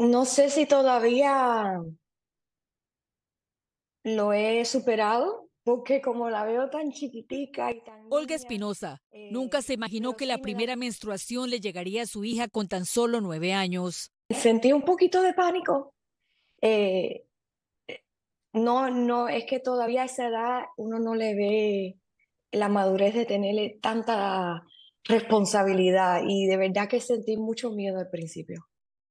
No sé si todavía lo he superado, porque como la veo tan chiquitica y tan... Olga Espinosa eh, nunca se imaginó que la primera menstruación le llegaría a su hija con tan solo nueve años. Sentí un poquito de pánico. Eh, eh, no, no, es que todavía a esa edad uno no le ve la madurez de tenerle tanta responsabilidad y de verdad que sentí mucho miedo al principio.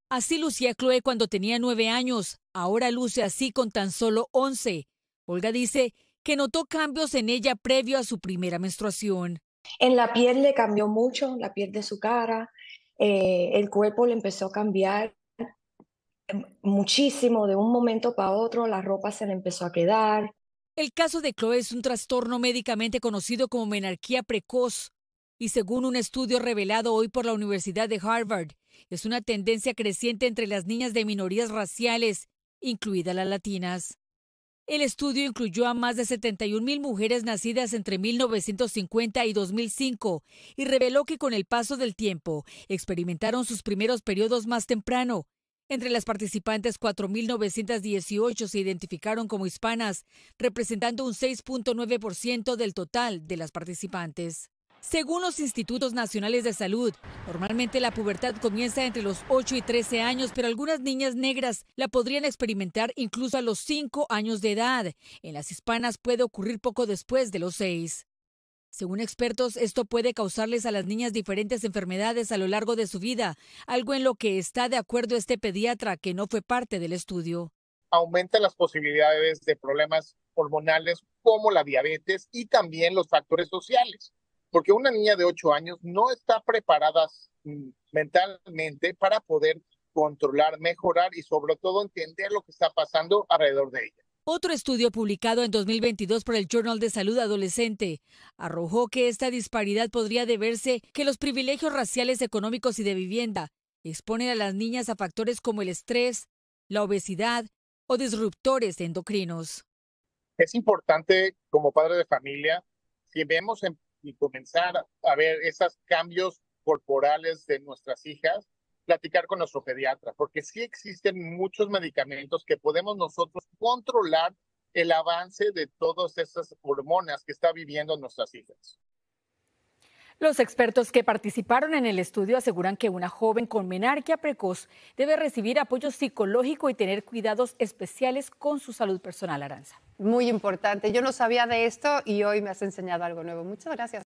Así lucía Chloe cuando tenía nueve años, ahora luce así con tan solo once. Olga dice que notó cambios en ella previo a su primera menstruación. En la piel le cambió mucho, la piel de su cara, eh, el cuerpo le empezó a cambiar em, muchísimo de un momento para otro, la ropa se le empezó a quedar. El caso de Chloe es un trastorno médicamente conocido como menarquía precoz, y según un estudio revelado hoy por la Universidad de Harvard, es una tendencia creciente entre las niñas de minorías raciales, incluidas las latinas. El estudio incluyó a más de 71.000 mujeres nacidas entre 1950 y 2005 y reveló que con el paso del tiempo experimentaron sus primeros periodos más temprano. Entre las participantes, 4.918 se identificaron como hispanas, representando un 6.9% del total de las participantes. Según los institutos nacionales de salud, normalmente la pubertad comienza entre los 8 y 13 años, pero algunas niñas negras la podrían experimentar incluso a los 5 años de edad. En las hispanas puede ocurrir poco después de los 6. Según expertos, esto puede causarles a las niñas diferentes enfermedades a lo largo de su vida, algo en lo que está de acuerdo este pediatra que no fue parte del estudio. Aumenta las posibilidades de problemas hormonales como la diabetes y también los factores sociales porque una niña de 8 años no está preparada mm, mentalmente para poder controlar, mejorar y sobre todo entender lo que está pasando alrededor de ella. Otro estudio publicado en 2022 por el Journal de Salud Adolescente arrojó que esta disparidad podría deberse que los privilegios raciales, económicos y de vivienda exponen a las niñas a factores como el estrés, la obesidad o disruptores endocrinos. Es importante como padre de familia, si vemos en y comenzar a ver esos cambios corporales de nuestras hijas, platicar con nuestro pediatra, porque sí existen muchos medicamentos que podemos nosotros controlar el avance de todas esas hormonas que está viviendo nuestras hijas. Los expertos que participaron en el estudio aseguran que una joven con menarquia precoz debe recibir apoyo psicológico y tener cuidados especiales con su salud personal, Aranza. Muy importante. Yo no sabía de esto y hoy me has enseñado algo nuevo. Muchas gracias.